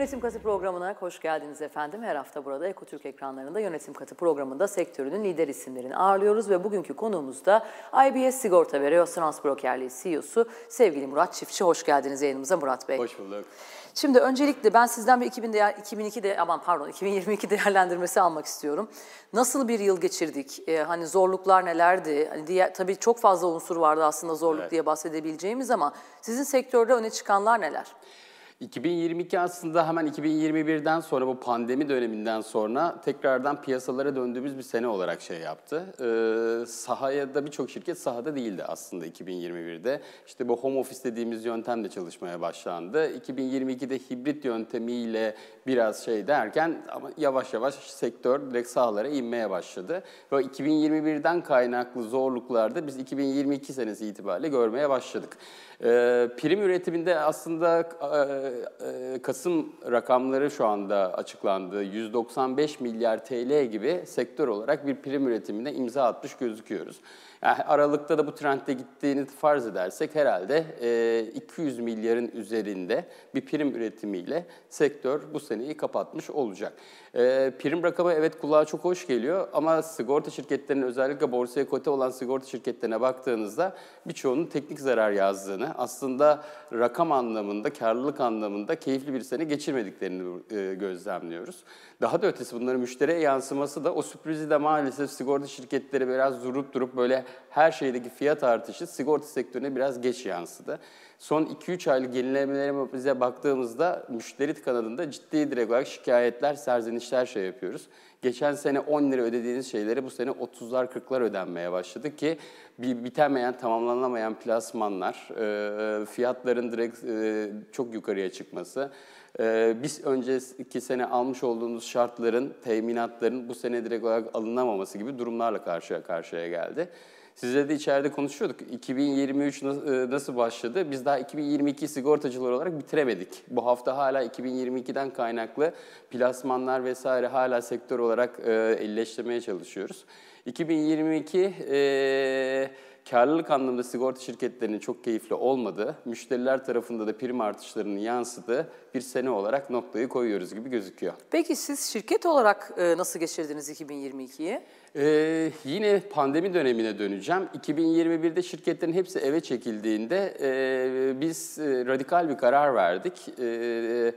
Yönetim Katı programına hoş geldiniz efendim. Her hafta burada Ekotürk ekranlarında Yönetim Katı programında sektörünün lider isimlerini ağırlıyoruz ve bugünkü konuğumuz da IBS Sigorta ve Reosans Brokerliği CEO'su sevgili Murat Çiftçi. Hoş geldiniz yayınımıza Murat Bey. Hoş bulduk. Şimdi öncelikle ben sizden bir 2000 değer, 2002 de aman pardon 2022 değerlendirmesi almak istiyorum. Nasıl bir yıl geçirdik? Ee, hani zorluklar nelerdi? Hani diğer tabii çok fazla unsur vardı aslında zorluk evet. diye bahsedebileceğimiz ama sizin sektörde öne çıkanlar neler? 2022 aslında hemen 2021'den sonra bu pandemi döneminden sonra tekrardan piyasalara döndüğümüz bir sene olarak şey yaptı. Ee, sahaya da birçok şirket sahada değildi aslında 2021'de. İşte bu home office dediğimiz yöntemle çalışmaya başlandı. 2022'de hibrit yöntemiyle biraz şey derken ama yavaş yavaş sektör direkt sahalara inmeye başladı. Ve 2021'den kaynaklı zorluklarda biz 2022 senesi itibariyle görmeye başladık. Ee, prim üretiminde aslında... E, e, Kasım rakamları şu anda açıklandı. 195 milyar TL gibi sektör olarak bir prim üretimine imza atmış gözüküyoruz. Yani Aralık'ta da bu trendde gittiğini farz edersek herhalde 200 e, milyarın üzerinde bir prim üretimiyle sektör bu seneyi kapatmış olacak. E, prim rakamı evet kulağa çok hoş geliyor ama sigorta şirketlerinin özellikle borsaya kote olan sigorta şirketlerine baktığınızda birçoğunun teknik zarar yazdığını aslında rakam anlamında, karlılık anlamında anlamında keyifli bir sene geçirmediklerini e, gözlemliyoruz. Daha da ötesi bunların müşteriye yansıması da o sürprizi de maalesef sigorta şirketleri biraz durup durup böyle her şeydeki fiyat artışı sigorta sektörüne biraz geç yansıdı. Son 2-3 aylık yenilemelerimize baktığımızda müşteri kanadında ciddi direkt olarak şikayetler, serzenişler şey yapıyoruz. Geçen sene 10 lira ödediğiniz şeyleri bu sene 30'lar 40'lar ödenmeye başladı ki bir bitemeyen, tamamlanamayan plasmanlar, e, e, fiyatların direkt e, çok yukarıya çıkması, e, biz önceki sene almış olduğunuz şartların, teminatların bu sene direkt olarak alınamaması gibi durumlarla karşıya karşıya geldi. Sizle de içeride konuşuyorduk. 2023 e, nasıl başladı? Biz daha 2022 sigortacılar olarak bitiremedik. Bu hafta hala 2022'den kaynaklı plasmanlar vesaire hala sektör olarak e, elleştirmeye çalışıyoruz. 2022 e, karlılık anlamında sigorta şirketlerinin çok keyifli olmadı. müşteriler tarafında da prim artışlarının yansıdığı bir sene olarak noktayı koyuyoruz gibi gözüküyor. Peki siz şirket olarak e, nasıl geçirdiniz 2022'yi? Ee, yine pandemi dönemine döneceğim. 2021'de şirketlerin hepsi eve çekildiğinde e, biz e, radikal bir karar verdik. E,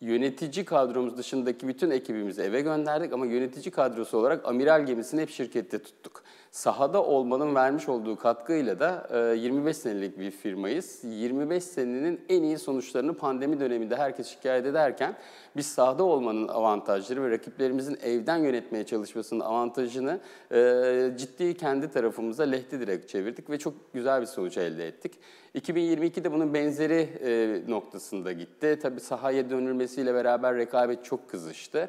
yönetici kadromuz dışındaki bütün ekibimizi eve gönderdik ama yönetici kadrosu olarak amiral gemisini hep şirkette tuttuk. Sahada olmanın vermiş olduğu katkıyla da 25 e, senelik bir firmayız. 25 senenin en iyi sonuçlarını pandemi döneminde herkes şikayet ederken biz sahada olmanın avantajları ve rakiplerimizin evden yönetmeye çalışmasının avantajını e, ciddi kendi tarafımıza lehti direkt çevirdik ve çok güzel bir sonuç elde ettik. 2022'de bunun benzeri e, noktasında gitti. Tabii sahaya dönülmesiyle beraber rekabet çok kızıştı.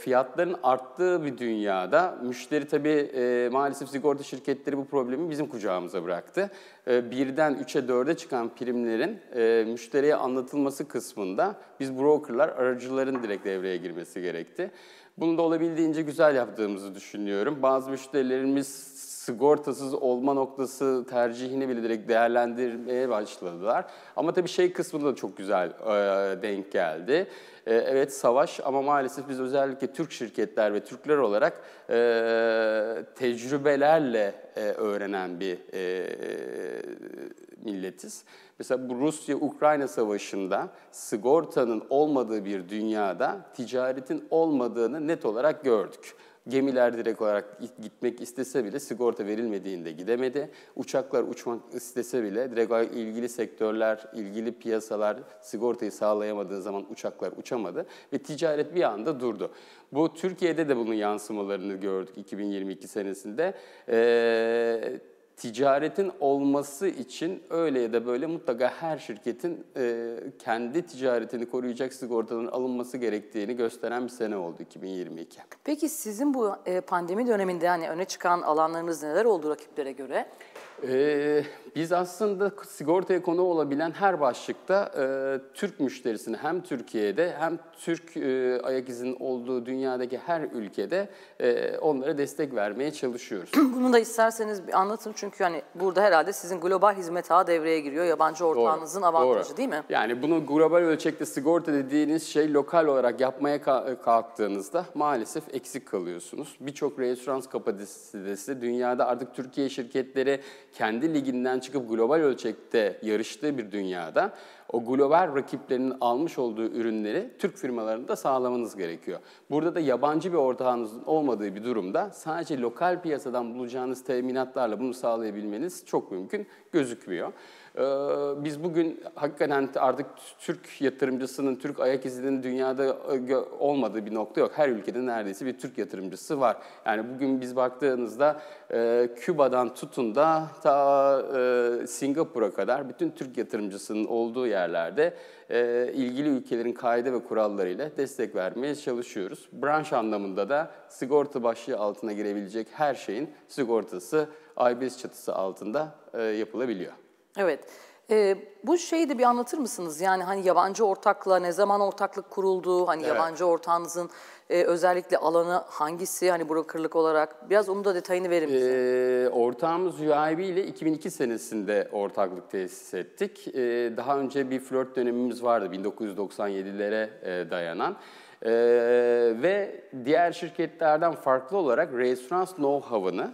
fiyatların arttığı bir dünyada müşteri tabii maalesef sigorta şirketleri bu problemi bizim kucağımıza bıraktı. E, birden 3'e 4'e çıkan primlerin e, müşteriye anlatılması kısmında biz brokerlar aracıların direkt devreye girmesi gerekti. Bunu da olabildiğince güzel yaptığımızı düşünüyorum. Bazı müşterilerimiz sigortasız olma noktası tercihini bile direkt değerlendirmeye başladılar. Ama tabii şey kısmında da çok güzel e, denk geldi. E, evet savaş ama maalesef biz özellikle Türk şirketler ve Türkler olarak e, tecrübelerle e, öğrenen bir e, milletiz. Mesela bu Rusya-Ukrayna savaşında sigortanın olmadığı bir dünyada ticaretin olmadığını net olarak gördük. Gemiler direkt olarak gitmek istese bile sigorta verilmediğinde gidemedi. Uçaklar uçmak istese bile direkt olarak ilgili sektörler, ilgili piyasalar sigortayı sağlayamadığı zaman uçaklar uçamadı ve ticaret bir anda durdu. Bu Türkiye'de de bunun yansımalarını gördük 2022 senesinde. Ee, ticaretin olması için öyle ya da böyle mutlaka her şirketin e, kendi ticaretini koruyacak sigortaların alınması gerektiğini gösteren bir sene oldu 2022. Peki sizin bu e, pandemi döneminde hani öne çıkan alanlarınız neler oldu rakiplere göre? Ee, biz aslında sigortaya konu olabilen her başlıkta e, Türk müşterisini hem Türkiye'de hem Türk e, ayak izinin olduğu dünyadaki her ülkede e, onlara destek vermeye çalışıyoruz. Bunu da isterseniz bir anlatın çünkü yani burada herhalde sizin global hizmet ağı devreye giriyor. Yabancı ortağınızın doğru, avantajı doğru. değil mi? Yani bunu global ölçekte sigorta dediğiniz şey lokal olarak yapmaya e, kalktığınızda maalesef eksik kalıyorsunuz. Birçok referans kapasitesi dünyada artık Türkiye şirketleri kendi liginden çıkıp global ölçekte yarıştığı bir dünyada o global rakiplerinin almış olduğu ürünleri Türk firmalarında sağlamanız gerekiyor. Burada da yabancı bir ortağınızın olmadığı bir durumda sadece lokal piyasadan bulacağınız teminatlarla bunu sağlayabilmeniz çok mümkün gözükmüyor. Ee, biz bugün hakikaten artık Türk yatırımcısının, Türk ayak izinin dünyada e, olmadığı bir nokta yok. Her ülkede neredeyse bir Türk yatırımcısı var. Yani bugün biz baktığınızda e, Küba'dan tutun da ta e, Singapur'a kadar bütün Türk yatırımcısının olduğu yer yerlerde e, ilgili ülkelerin kaide ve kurallarıyla destek vermeye çalışıyoruz. Branş anlamında da sigorta başlığı altına girebilecek her şeyin sigortası IBS çatısı altında e, yapılabiliyor. Evet. E, bu şeyi de bir anlatır mısınız? Yani hani yabancı ortakla ne zaman ortaklık kuruldu? Hani evet. yabancı ortağınızın ee, özellikle alanı hangisi hani brokerlık olarak biraz onu da detayını verin bize. Ee, ortağımız UIB ile 2002 senesinde ortaklık tesis ettik. Ee, daha önce bir flört dönemimiz vardı 1997'lere e, dayanan. Ee, ve diğer şirketlerden farklı olarak restoran know-how'ını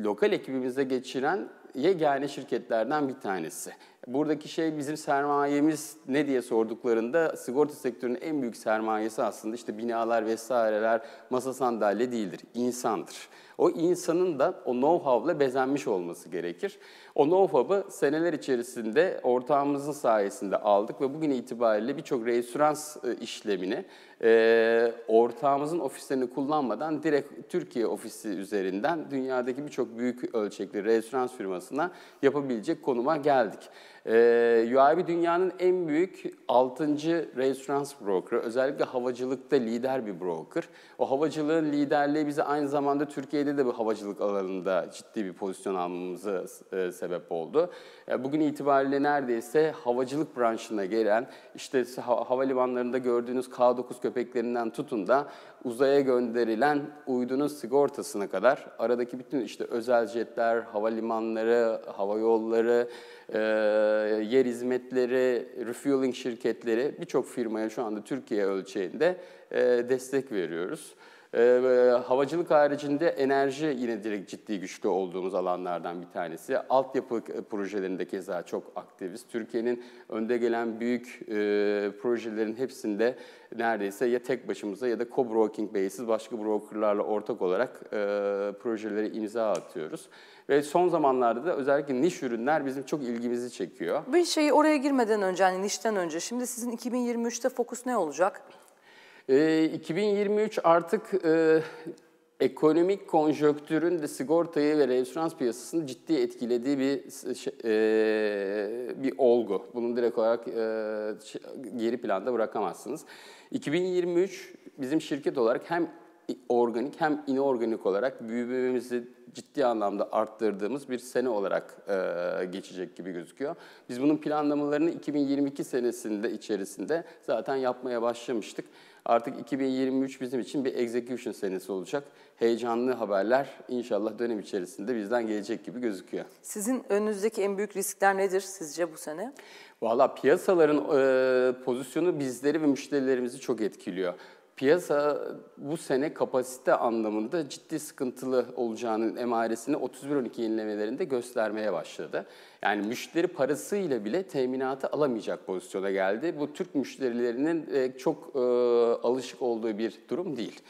lokal ekibimize geçiren yegane şirketlerden bir tanesi. Buradaki şey bizim sermayemiz ne diye sorduklarında sigorta sektörünün en büyük sermayesi aslında işte binalar vesaireler, masa sandalye değildir, insandır. O insanın da o know-how'la bezenmiş olması gerekir. O know-how'ı seneler içerisinde ortağımızın sayesinde aldık ve bugün itibariyle birçok reisürans e, işlemini e, ortağımızın ofislerini kullanmadan direkt Türkiye ofisi üzerinden dünyadaki birçok büyük ölçekli reisürans firmasına yapabilecek konuma geldik. E, dünyanın en büyük Altıncı referans broker, özellikle havacılıkta lider bir broker. O havacılığın liderliği bize aynı zamanda Türkiye'de de bu havacılık alanında ciddi bir pozisyon almamıza e, sebep oldu. E, bugün itibariyle neredeyse havacılık branşına gelen, işte ha havalimanlarında gördüğünüz K9 köpeklerinden tutun da uzaya gönderilen uydunun sigortasına kadar aradaki bütün işte özel jetler, havalimanları, hava yolları, e, yer hizmetleri, refueling şirketleri, şirketleri birçok firmaya şu anda Türkiye ölçeğinde destek veriyoruz. Ee, havacılık haricinde enerji yine direkt ciddi güçlü olduğumuz alanlardan bir tanesi. Altyapı e, projelerinde keza çok aktiviz. Türkiye'nin önde gelen büyük e, projelerin hepsinde neredeyse ya tek başımıza ya da co-broking basis başka brokerlarla ortak olarak e, projelere imza atıyoruz. Ve son zamanlarda da özellikle niş ürünler bizim çok ilgimizi çekiyor. Bir şeyi oraya girmeden önce, hani nişten önce, şimdi sizin 2023'te fokus ne olacak? 2023 ee, artık e, ekonomik konjöktürün de sigortayı ve referans piyasasını ciddi etkilediği bir şey, e, bir olgu. Bunu direkt olarak e, geri planda bırakamazsınız. 2023 bizim şirket olarak hem organik hem inorganik olarak büyümemizi ciddi anlamda arttırdığımız bir sene olarak e, geçecek gibi gözüküyor. Biz bunun planlamalarını 2022 senesinde içerisinde zaten yapmaya başlamıştık. Artık 2023 bizim için bir execution senesi olacak. Heyecanlı haberler inşallah dönem içerisinde bizden gelecek gibi gözüküyor. Sizin önünüzdeki en büyük riskler nedir sizce bu sene? Valla piyasaların e, pozisyonu bizleri ve müşterilerimizi çok etkiliyor piyasa bu sene kapasite anlamında ciddi sıkıntılı olacağının emaresini 31-12 yenilemelerinde göstermeye başladı. Yani müşteri parasıyla bile teminatı alamayacak pozisyona geldi. Bu Türk müşterilerinin e, çok e, alışık olduğu bir durum değil.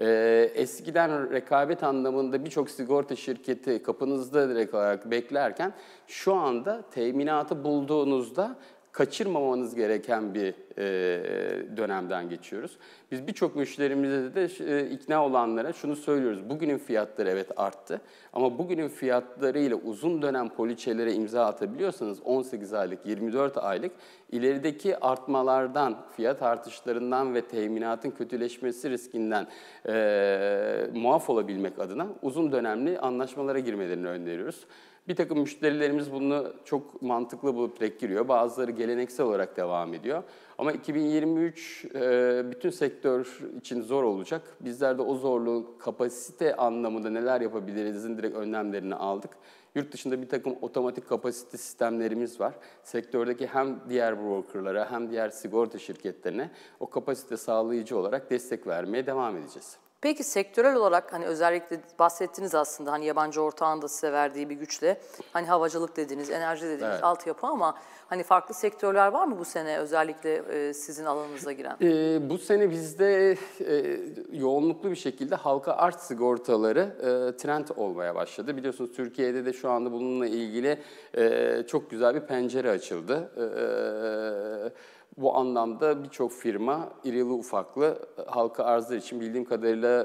E, eskiden rekabet anlamında birçok sigorta şirketi kapınızda direkt olarak beklerken şu anda teminatı bulduğunuzda kaçırmamanız gereken bir e, dönemden geçiyoruz. Biz birçok müşterimize de e, ikna olanlara şunu söylüyoruz. Bugünün fiyatları evet arttı ama bugünün fiyatları ile uzun dönem poliçelere imza atabiliyorsanız 18 aylık, 24 aylık ilerideki artmalardan, fiyat artışlarından ve teminatın kötüleşmesi riskinden e, muaf olabilmek adına uzun dönemli anlaşmalara girmelerini öneriyoruz. Bir takım müşterilerimiz bunu çok mantıklı bulup direkt giriyor. Bazıları geleneksel olarak devam ediyor. Ama 2023 e, bütün sektör için zor olacak. Bizler de o zorluğun kapasite anlamında neler yapabilirizin direkt önlemlerini aldık. Yurt dışında bir takım otomatik kapasite sistemlerimiz var. Sektördeki hem diğer brokerlara hem diğer sigorta şirketlerine o kapasite sağlayıcı olarak destek vermeye devam edeceğiz. Peki sektörel olarak hani özellikle bahsettiniz aslında hani yabancı ortağın da size verdiği bir güçle hani havacılık dediniz, enerji dediniz, evet. altyapı ama hani farklı sektörler var mı bu sene özellikle e, sizin alanınıza giren? E, bu sene bizde e, yoğunluklu bir şekilde halka art sigortaları e, trend olmaya başladı. Biliyorsunuz Türkiye'de de şu anda bununla ilgili e, çok güzel bir pencere açıldı. Evet bu anlamda birçok firma irili ufaklı e, halka arzlar için bildiğim kadarıyla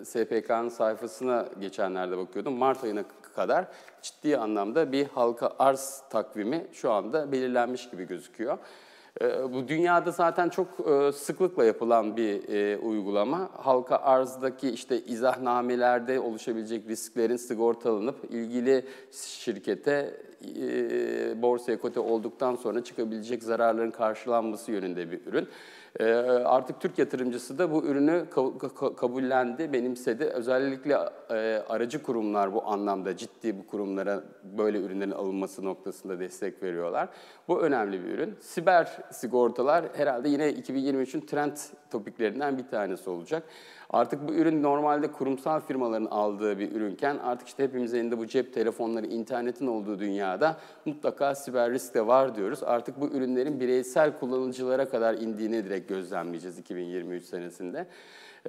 e, SPK'nın sayfasına geçenlerde bakıyordum. Mart ayına kadar ciddi anlamda bir halka arz takvimi şu anda belirlenmiş gibi gözüküyor. Ee, bu dünyada zaten çok e, sıklıkla yapılan bir e, uygulama. Halka arzdaki işte izahnamelerde oluşabilecek risklerin sigortalanıp ilgili şirkete e, borsaya kote olduktan sonra çıkabilecek zararların karşılanması yönünde bir ürün. Ee, artık Türk yatırımcısı da bu ürünü kabullendi, benimsedi. Özellikle e, aracı kurumlar bu anlamda ciddi bu kurumlara böyle ürünlerin alınması noktasında destek veriyorlar. Bu önemli bir ürün. Siber sigortalar herhalde yine 2023'ün trend topiklerinden bir tanesi olacak. Artık bu ürün normalde kurumsal firmaların aldığı bir ürünken artık işte hepimizin elinde bu cep telefonları, internetin olduğu dünyada mutlaka siber risk de var diyoruz. Artık bu ürünlerin bireysel kullanıcılara kadar indiğini direkt gözlemleyeceğiz 2023 senesinde.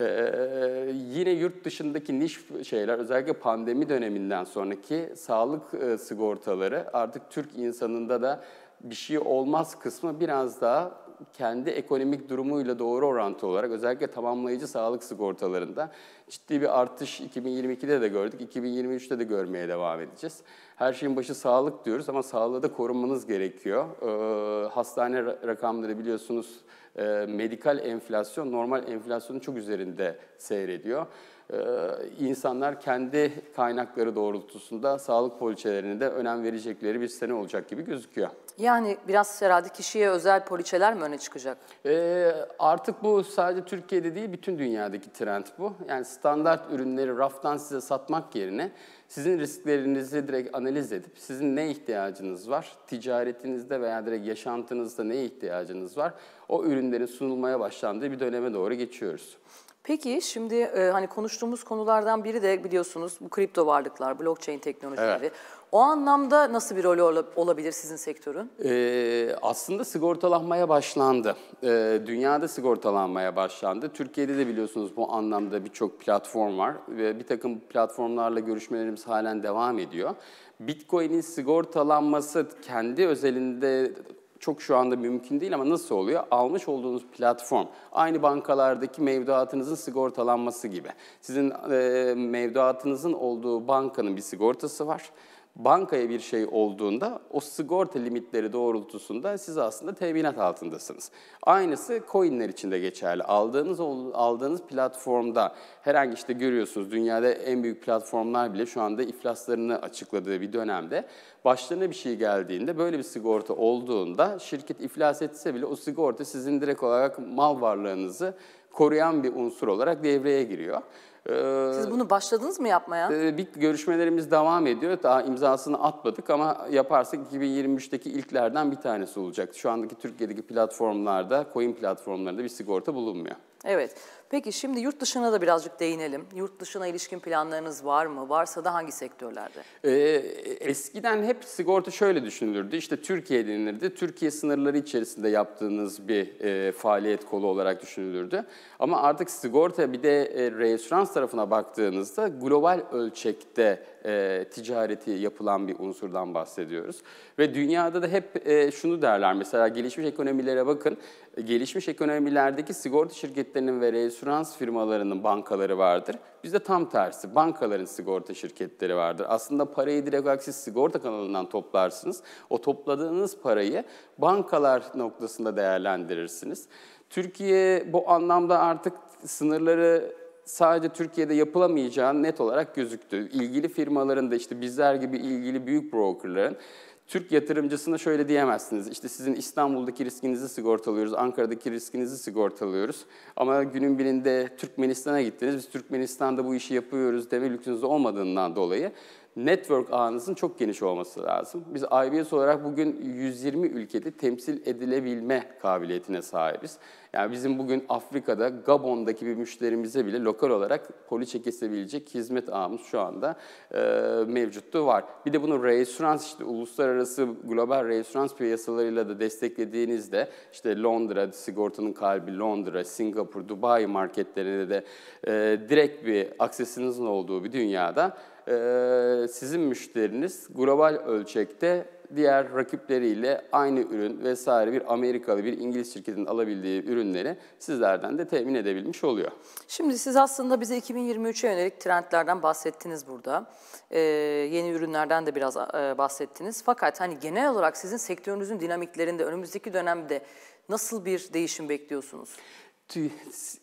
Ee, yine yurt dışındaki niş şeyler özellikle pandemi döneminden sonraki sağlık e, sigortaları artık Türk insanında da bir şey olmaz kısmı biraz daha kendi ekonomik durumuyla doğru orantı olarak özellikle tamamlayıcı sağlık sigortalarında ciddi bir artış 2022'de de gördük, 2023'te de görmeye devam edeceğiz. Her şeyin başı sağlık diyoruz ama sağlığı da korunmanız gerekiyor. Ee, hastane rakamları biliyorsunuz e, medikal enflasyon normal enflasyonun çok üzerinde seyrediyor. Ee, insanlar kendi kaynakları doğrultusunda sağlık poliçelerine de önem verecekleri bir sene olacak gibi gözüküyor. Yani biraz herhalde kişiye özel poliçeler mi öne çıkacak? Ee, artık bu sadece Türkiye'de değil bütün dünyadaki trend bu. Yani standart ürünleri raftan size satmak yerine sizin risklerinizi direkt analiz edip sizin ne ihtiyacınız var, ticaretinizde veya direkt yaşantınızda ne ihtiyacınız var o ürünlerin sunulmaya başlandığı bir döneme doğru geçiyoruz. Peki şimdi e, hani konuştuğumuz konulardan biri de biliyorsunuz bu kripto varlıklar, blockchain teknolojileri. Evet. O anlamda nasıl bir rol olabilir sizin sektörün? Ee, aslında sigortalanmaya başlandı. Ee, dünyada sigortalanmaya başlandı. Türkiye'de de biliyorsunuz bu anlamda birçok platform var. ve Bir takım platformlarla görüşmelerimiz halen devam ediyor. Bitcoin'in sigortalanması kendi özelinde çok şu anda mümkün değil ama nasıl oluyor? Almış olduğunuz platform, aynı bankalardaki mevduatınızın sigortalanması gibi. Sizin e, mevduatınızın olduğu bankanın bir sigortası var bankaya bir şey olduğunda o sigorta limitleri doğrultusunda siz aslında teminat altındasınız. Aynısı coinler için de geçerli. Aldığınız aldığınız platformda herhangi işte görüyorsunuz dünyada en büyük platformlar bile şu anda iflaslarını açıkladığı bir dönemde başlarına bir şey geldiğinde böyle bir sigorta olduğunda şirket iflas etse bile o sigorta sizin direkt olarak mal varlığınızı koruyan bir unsur olarak devreye giriyor. Siz ee, bunu başladınız mı yapmaya? Ee, bir görüşmelerimiz devam ediyor. Daha imzasını atmadık ama yaparsak 2023'teki ilklerden bir tanesi olacak. Şu andaki Türkiye'deki platformlarda, coin platformlarında bir sigorta bulunmuyor. Evet. Peki şimdi yurt dışına da birazcık değinelim. Yurt dışına ilişkin planlarınız var mı? Varsa da hangi sektörlerde? Ee, eskiden hep sigorta şöyle düşünülürdü. İşte Türkiye denilirdi. Türkiye sınırları içerisinde yaptığınız bir e, faaliyet kolu olarak düşünülürdü. Ama artık sigorta bir de e, reasürans tarafına baktığınızda global ölçekte e, ticareti yapılan bir unsurdan bahsediyoruz. Ve dünyada da hep e, şunu derler. Mesela gelişmiş ekonomilere bakın. E, gelişmiş ekonomilerdeki sigorta şirketlerinin ve reasürans insurans firmalarının bankaları vardır. Bizde tam tersi bankaların sigorta şirketleri vardır. Aslında parayı direkt olarak sigorta kanalından toplarsınız. O topladığınız parayı bankalar noktasında değerlendirirsiniz. Türkiye bu anlamda artık sınırları sadece Türkiye'de yapılamayacağı net olarak gözüktü. İlgili firmaların da işte bizler gibi ilgili büyük brokerların Türk yatırımcısına şöyle diyemezsiniz. İşte sizin İstanbul'daki riskinizi sigortalıyoruz, Ankara'daki riskinizi sigortalıyoruz. Ama günün birinde Türkmenistan'a gittiniz, biz Türkmenistan'da bu işi yapıyoruz deme lüksünüz olmadığından dolayı network ağınızın çok geniş olması lazım. Biz IBS olarak bugün 120 ülkede temsil edilebilme kabiliyetine sahibiz. Yani bizim bugün Afrika'da, Gabon'daki bir müşterimize bile lokal olarak poliçe kesebilecek hizmet ağımız şu anda e, mevcuttu var. Bir de bunu referans, işte uluslararası global referans piyasalarıyla da desteklediğinizde işte Londra, sigortanın kalbi Londra, Singapur, Dubai marketlerinde de e, direkt bir aksesinizin olduğu bir dünyada e, sizin müşteriniz global ölçekte diğer rakipleriyle aynı ürün vesaire bir Amerikalı, bir İngiliz şirketin alabildiği ürünleri sizlerden de temin edebilmiş oluyor. Şimdi siz aslında bize 2023'e yönelik trendlerden bahsettiniz burada. Ee, yeni ürünlerden de biraz e, bahsettiniz. Fakat hani genel olarak sizin sektörünüzün dinamiklerinde önümüzdeki dönemde nasıl bir değişim bekliyorsunuz?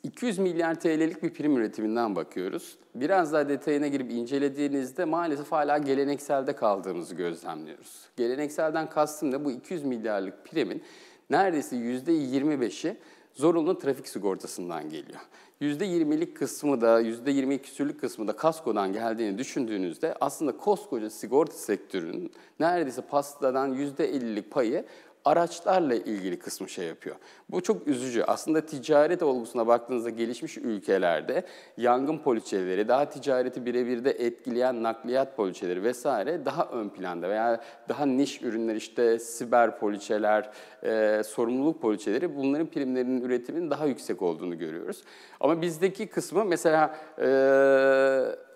200 milyar TL'lik bir prim üretiminden bakıyoruz. Biraz daha detayına girip incelediğinizde maalesef hala gelenekselde kaldığımızı gözlemliyoruz. Gelenekselden kastım da bu 200 milyarlık primin neredeyse %25'i zorunlu trafik sigortasından geliyor. %20'lik kısmı da, %20 küsürlük kısmı da kaskodan geldiğini düşündüğünüzde aslında koskoca sigorta sektörünün neredeyse pastadan %50'lik payı araçlarla ilgili kısmı şey yapıyor. Bu çok üzücü. Aslında ticaret olgusuna baktığınızda gelişmiş ülkelerde yangın poliçeleri, daha ticareti birebir de etkileyen nakliyat poliçeleri vesaire daha ön planda veya daha niş ürünler işte siber poliçeler, e, sorumluluk poliçeleri bunların primlerinin üretiminin daha yüksek olduğunu görüyoruz. Ama bizdeki kısmı mesela... E,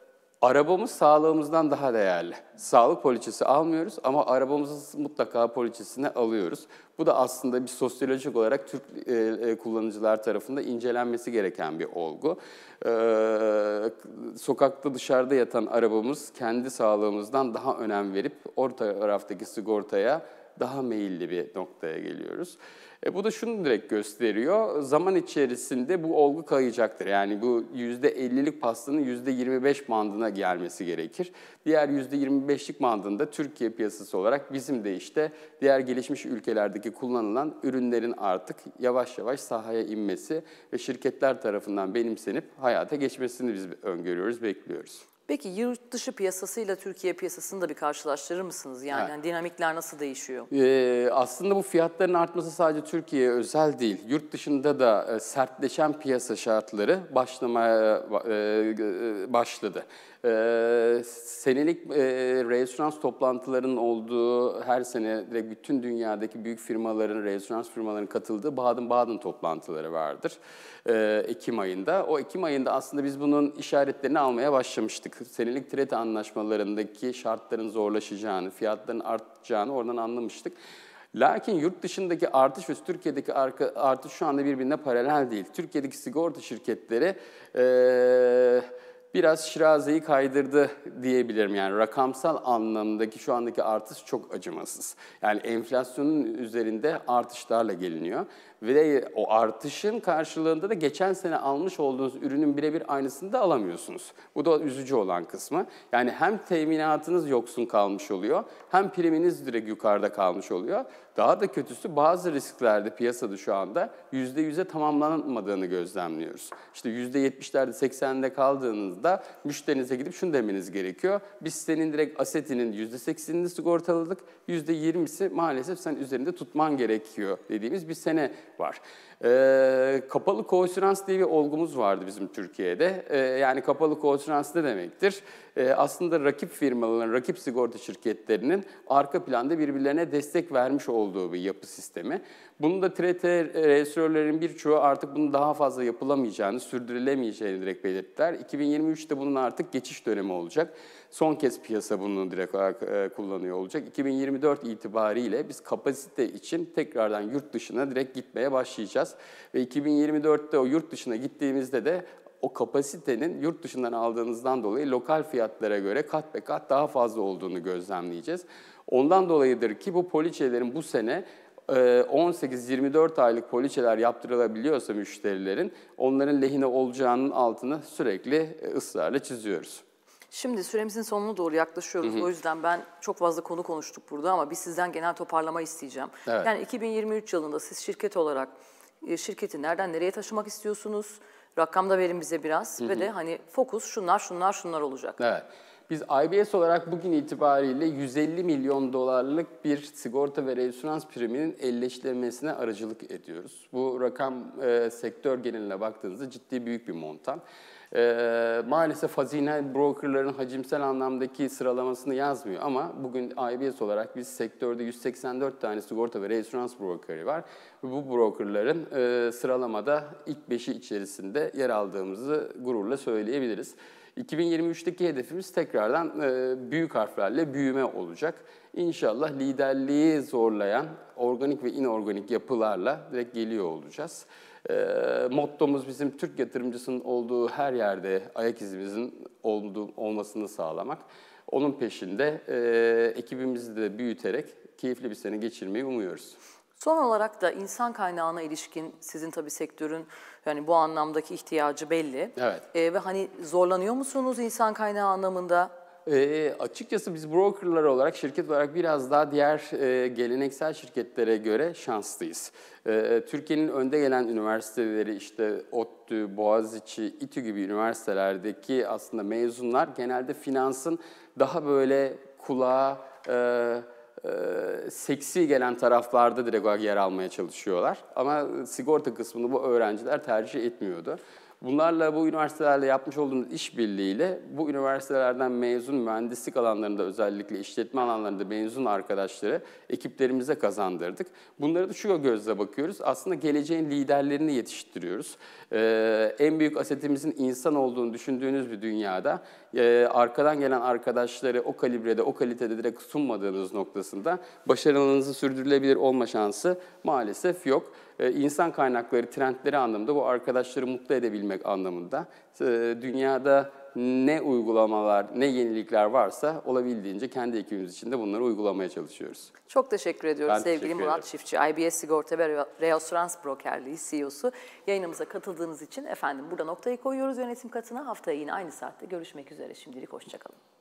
Arabamız sağlığımızdan daha değerli. Sağlık poliçesi almıyoruz ama arabamızı mutlaka poliçesine alıyoruz. Bu da aslında bir sosyolojik olarak Türk e, e, kullanıcılar tarafında incelenmesi gereken bir olgu. E, sokakta dışarıda yatan arabamız kendi sağlığımızdan daha önem verip orta taraftaki sigortaya daha meyilli bir noktaya geliyoruz. E, bu da şunu direkt gösteriyor. Zaman içerisinde bu olgu kayacaktır. Yani bu %50'lik pastanın %25 bandına gelmesi gerekir. Diğer %25'lik bandında Türkiye piyasası olarak bizim de işte diğer gelişmiş ülkelerdeki kullanılan ürünlerin artık yavaş yavaş sahaya inmesi ve şirketler tarafından benimsenip hayata geçmesini biz öngörüyoruz, bekliyoruz. Peki yurt dışı piyasasıyla Türkiye piyasasını da bir karşılaştırır mısınız? Yani, yani dinamikler nasıl değişiyor? Ee, aslında bu fiyatların artması sadece Türkiye'ye özel değil. Yurt dışında da e, sertleşen piyasa şartları başlamaya e, e başladı senelik e, reasurans toplantılarının olduğu her sene ve bütün dünyadaki büyük firmaların, reasurans firmalarının katıldığı Baden-Baden toplantıları vardır. Ee, Ekim ayında. O Ekim ayında aslında biz bunun işaretlerini almaya başlamıştık. Senelik trade anlaşmalarındaki şartların zorlaşacağını, fiyatların artacağını oradan anlamıştık. Lakin yurt dışındaki artış ve Türkiye'deki artış şu anda birbirine paralel değil. Türkiye'deki sigorta şirketleri... Ee, biraz Şiraze'yi kaydırdı diyebilirim. Yani rakamsal anlamdaki şu andaki artış çok acımasız. Yani enflasyonun üzerinde artışlarla geliniyor. Ve o artışın karşılığında da geçen sene almış olduğunuz ürünün birebir aynısını da alamıyorsunuz. Bu da üzücü olan kısmı. Yani hem teminatınız yoksun kalmış oluyor, hem priminiz direkt yukarıda kalmış oluyor. Daha da kötüsü bazı risklerde piyasada şu anda %100'e tamamlanmadığını gözlemliyoruz. İşte %70'lerde 80'de kaldığınızda müşterinize gidip şunu demeniz gerekiyor. Biz senin direkt asetinin %80'ini sigortaladık, %20'si maalesef sen üzerinde tutman gerekiyor dediğimiz bir sene var. E, kapalı koosürans diye bir olgumuz vardı bizim Türkiye'de. E, yani kapalı koosürans ne demektir? E, aslında rakip firmaların, rakip sigorta şirketlerinin arka planda birbirlerine destek vermiş olduğu bir yapı sistemi. Bunu da TRT rejistörlerin birçoğu artık bunu daha fazla yapılamayacağını, sürdürülemeyeceğini direkt belirttiler. 2023'te bunun artık geçiş dönemi olacak. Son kez piyasa bunu direkt olarak e, kullanıyor olacak. 2024 itibariyle biz kapasite için tekrardan yurt dışına direkt gitmeye başlayacağız. Ve 2024'te o yurt dışına gittiğimizde de o kapasitenin yurt dışından aldığınızdan dolayı lokal fiyatlara göre kat be kat daha fazla olduğunu gözlemleyeceğiz. Ondan dolayıdır ki bu poliçelerin bu sene 18-24 e, aylık poliçeler yaptırılabiliyorsa müşterilerin onların lehine olacağının altını sürekli e, ısrarla çiziyoruz. Şimdi süremizin sonuna doğru yaklaşıyoruz. Hı hı. O yüzden ben çok fazla konu konuştuk burada ama biz sizden genel toparlama isteyeceğim. Evet. Yani 2023 yılında siz şirket olarak e, şirketi nereden nereye taşımak istiyorsunuz? Rakam da verin bize biraz hı hı. ve de hani fokus şunlar şunlar şunlar olacak. Evet. Biz IBS olarak bugün itibariyle 150 milyon dolarlık bir sigorta ve reüsürans priminin elleştirilmesine aracılık ediyoruz. Bu rakam e, sektör geneline baktığınızda ciddi büyük bir montan e, maalesef hazine brokerların hacimsel anlamdaki sıralamasını yazmıyor ama bugün IBS olarak biz sektörde 184 tane sigorta ve resurans brokeri var. Bu brokerların e, sıralamada ilk beşi içerisinde yer aldığımızı gururla söyleyebiliriz. 2023'teki hedefimiz tekrardan e, büyük harflerle büyüme olacak. İnşallah liderliği zorlayan organik ve inorganik yapılarla direkt geliyor olacağız. E, mottomuz bizim Türk yatırımcısının olduğu her yerde ayak izimizin olduğu, olmasını sağlamak. Onun peşinde e, ekibimizi de büyüterek keyifli bir sene geçirmeyi umuyoruz. Son olarak da insan kaynağına ilişkin sizin tabii sektörün yani bu anlamdaki ihtiyacı belli. Evet. E, ve hani zorlanıyor musunuz insan kaynağı anlamında? e, açıkçası biz brokerlar olarak, şirket olarak biraz daha diğer e, geleneksel şirketlere göre şanslıyız. E, Türkiye'nin önde gelen üniversiteleri işte ODTÜ, Boğaziçi, İTÜ gibi üniversitelerdeki aslında mezunlar genelde finansın daha böyle kulağa... E, e, seksi gelen taraflarda direkt olarak yer almaya çalışıyorlar. Ama sigorta kısmını bu öğrenciler tercih etmiyordu. Bunlarla bu üniversitelerle yapmış olduğumuz işbirliğiyle bu üniversitelerden mezun mühendislik alanlarında özellikle işletme alanlarında mezun arkadaşları ekiplerimize kazandırdık. Bunları da şu gözle bakıyoruz. Aslında geleceğin liderlerini yetiştiriyoruz. Ee, en büyük asetimizin insan olduğunu düşündüğünüz bir dünyada e, arkadan gelen arkadaşları o kalibrede, o kalitede direkt sunmadığınız noktasında başarılarınızı sürdürülebilir olma şansı maalesef yok. Ee, insan kaynakları trendleri anlamında bu arkadaşları mutlu edebilmek anlamında ee, dünyada ne uygulamalar, ne yenilikler varsa olabildiğince kendi ekibimiz içinde bunları uygulamaya çalışıyoruz. Çok teşekkür ediyoruz sevgili teşekkür Murat ederim. Çiftçi. IBS Sigorta ve Reassurans Brokerliği CEO'su. Yayınımıza katıldığınız için efendim burada noktayı koyuyoruz yönetim katına. Haftaya yine aynı saatte görüşmek üzere. Şimdilik hoşçakalın.